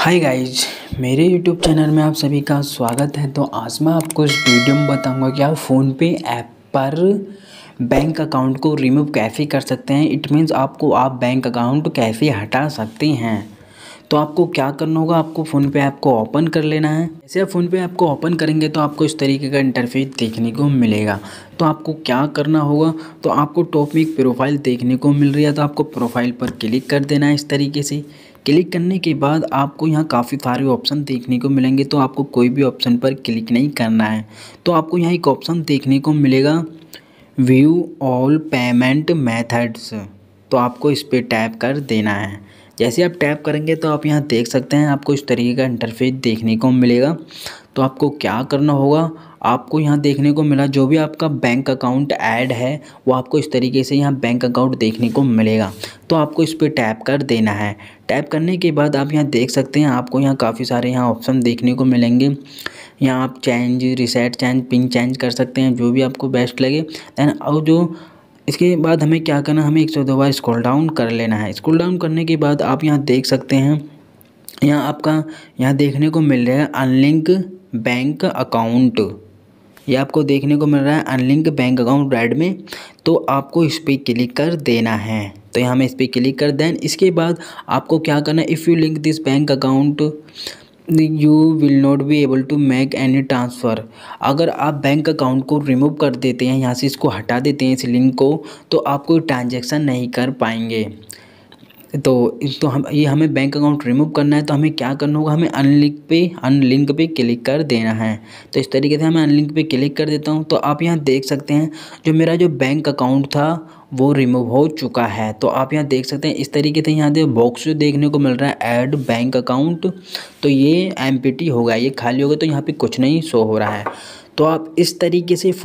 हाय guys मेरे YouTube channel में आप सभी का स्वागत है तो आज मैं आपको इस वीडियो में बताऊंगा कि आप फ़ोनपे ऐप पर बैंक अकाउंट को रिमूव कैसे कर सकते हैं इट मीन्स आपको आप बैंक अकाउंट कैसे हटा सकते हैं तो आपको क्या करना होगा आपको फ़ोन पे ऐप को ओपन कर लेना है जैसे आप फ़ोन पे ऐप को ओपन करेंगे तो आपको इस तरीके का इंटरफेस देखने को मिलेगा तो आपको क्या करना होगा तो आपको टॉप में एक प्रोफाइल देखने को मिल रही है तो आपको प्रोफाइल पर क्लिक कर देना है इस तरीके से क्लिक करने के बाद आपको यहाँ काफ़ी सारे ऑप्शन देखने को मिलेंगे तो आपको कोई भी ऑप्शन पर क्लिक नहीं करना है तो आपको यहाँ एक ऑप्शन देखने को मिलेगा व्यू ऑल पेमेंट मेथड्स तो आपको इस पर टैप कर देना है जैसे आप टैप करेंगे तो आप यहाँ देख सकते हैं आपको इस तरीके का इंटरफेस देखने को मिलेगा तो आपको क्या करना होगा आपको यहाँ देखने को मिला जो भी आपका बैंक अकाउंट ऐड है वो आपको इस तरीके से यहाँ बैंक अकाउंट देखने को मिलेगा तो आपको इस पर टैप कर देना है टैप करने के बाद आप यहाँ देख सकते हैं आपको यहाँ काफ़ी सारे यहाँ ऑप्शन देखने को मिलेंगे यहाँ आप change reset change pin change कर सकते हैं जो भी आपको बेस्ट लगे दैन और जो इसके बाद हमें क्या करना हमें एक सौ दो बार स्क्रॉल डाउन कर लेना है स्क्रॉल डाउन करने के बाद आप यहाँ देख सकते हैं यहाँ आपका यहाँ देखने को मिल रहा है अनलिंक बैंक अकाउंट ये आपको देखने को मिल रहा है अनलिंक बैंक अकाउंट रेड में तो आपको इस पर क्लिक कर देना है तो यहाँ मैं इस पर क्लिक कर दें इसके बाद आपको क्या करना है if you link this bank account you will not be able to make any transfer अगर आप बैंक अकाउंट को रिमूव कर देते हैं यहाँ से इसको हटा देते हैं इस लिंक को तो आप कोई ट्रांजेक्शन नहीं कर पाएंगे तो तो हम ये हमें बैंक अकाउंट रिमूव करना है तो हमें क्या करना होगा हमें अनलिंक पे अनलिंक पे क्लिक कर देना है तो इस तरीके से हमें अनलिंक पे क्लिक कर देता हूँ तो आप यहाँ देख सकते हैं जो मेरा जो बैंक अकाउंट था वो रिमूव हो चुका है तो आप यहाँ देख सकते हैं इस तरीके से यहाँ दे बॉक्स जो देखने को मिल रहा है ऐड बैंक अकाउंट तो ये एम होगा ये खाली होगा तो यहाँ पर कुछ नहीं शो हो रहा है तो आप इस तरीके से